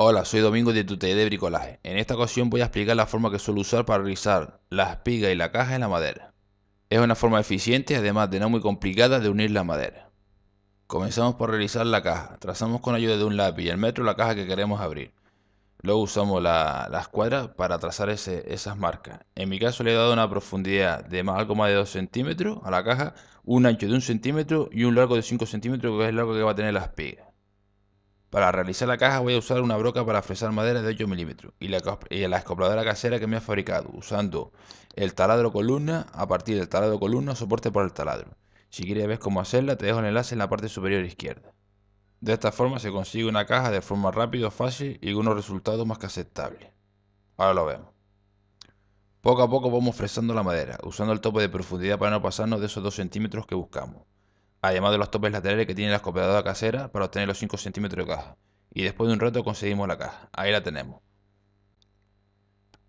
Hola, soy Domingo de Tuté de Bricolaje. En esta ocasión voy a explicar la forma que suelo usar para realizar la espiga y la caja en la madera. Es una forma eficiente, además de no muy complicada, de unir la madera. Comenzamos por realizar la caja. Trazamos con ayuda de un lápiz y el metro la caja que queremos abrir. Luego usamos la, escuadra para trazar esas marcas. En mi caso le he dado una profundidad de más, algo más de 2 centímetros a la caja, un ancho de 1 centímetro y un largo de 5 centímetros que es el largo que va a tener la espiga. Para realizar la caja voy a usar una broca para fresar madera de 8 milímetros y la, y la casera que me he fabricado, usando el taladro columna, a partir del taladro columna, soporte por el taladro. Si quieres ver cómo hacerla, te dejo el enlace en la parte superior izquierda. De esta forma se consigue una caja de forma rápida, fácil y con unos resultados más que aceptables. Ahora lo vemos. Poco a poco vamos fresando la madera, usando el tope de profundidad para no pasarnos de esos 2 centímetros que buscamos además de los topes laterales que tiene la escopetadora casera para obtener los 5 centímetros de caja. Y después de un rato conseguimos la caja, ahí la tenemos.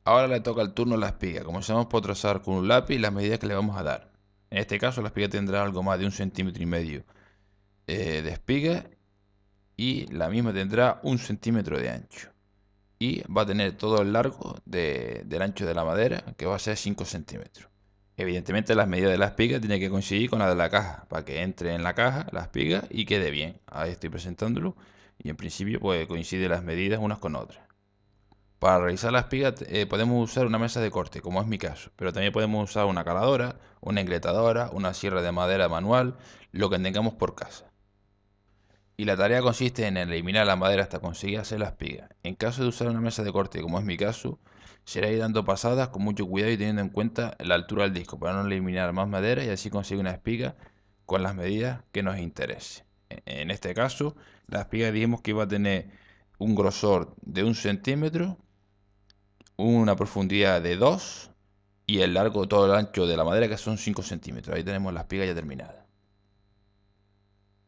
Ahora le toca el turno a la espiga, comenzamos por trazar con un lápiz las medidas que le vamos a dar. En este caso la espiga tendrá algo más de un centímetro y medio eh, de espiga y la misma tendrá un centímetro de ancho. Y va a tener todo el largo del ancho de la madera que va a ser 5 centímetros. Evidentemente las medidas de la espiga tienen que coincidir con las de la caja, para que entre en la caja la espiga y quede bien. Ahí estoy presentándolo y en principio pues, coinciden las medidas unas con otras. Para realizar la espiga eh, podemos usar una mesa de corte, como es mi caso, pero también podemos usar una caladora, una engletadora, una sierra de madera manual, lo que tengamos por casa y la tarea consiste en eliminar la madera hasta conseguir hacer la espiga. En caso de usar una mesa de corte, como es mi caso, será ir dando pasadas con mucho cuidado y teniendo en cuenta la altura del disco para no eliminar más madera y así conseguir una espiga con las medidas que nos interese. En este caso, la espiga dijimos que iba a tener un grosor de un centímetro, una profundidad de 2 y el largo, todo el ancho de la madera que son 5 centímetros. Ahí tenemos la espiga ya terminada.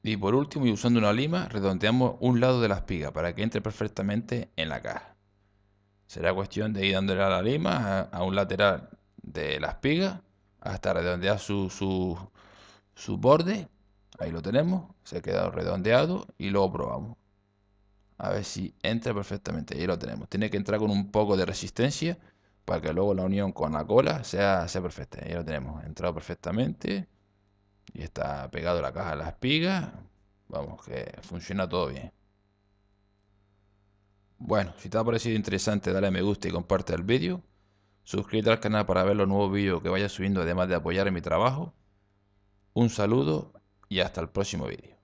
Y por último, y usando una lima, redondeamos un lado de la espiga para que entre perfectamente en la caja. Será cuestión de ir dándole a la lima a, un lateral de la espiga hasta redondear su, borde. Ahí lo tenemos, se ha quedado redondeado y luego probamos. A ver si entra perfectamente, ahí lo tenemos. Tiene que entrar con un poco de resistencia para que luego la unión con la cola sea, sea perfecta. Ahí lo tenemos, entrado perfectamente y está pegado la caja a la espiga vamos, que funciona todo bien. Bueno, si te ha parecido interesante, dale a me gusta y comparte el vídeo. Suscríbete al canal para ver los nuevos vídeos que vaya subiendo, además de apoyar en mi trabajo. Un saludo y hasta el próximo vídeo.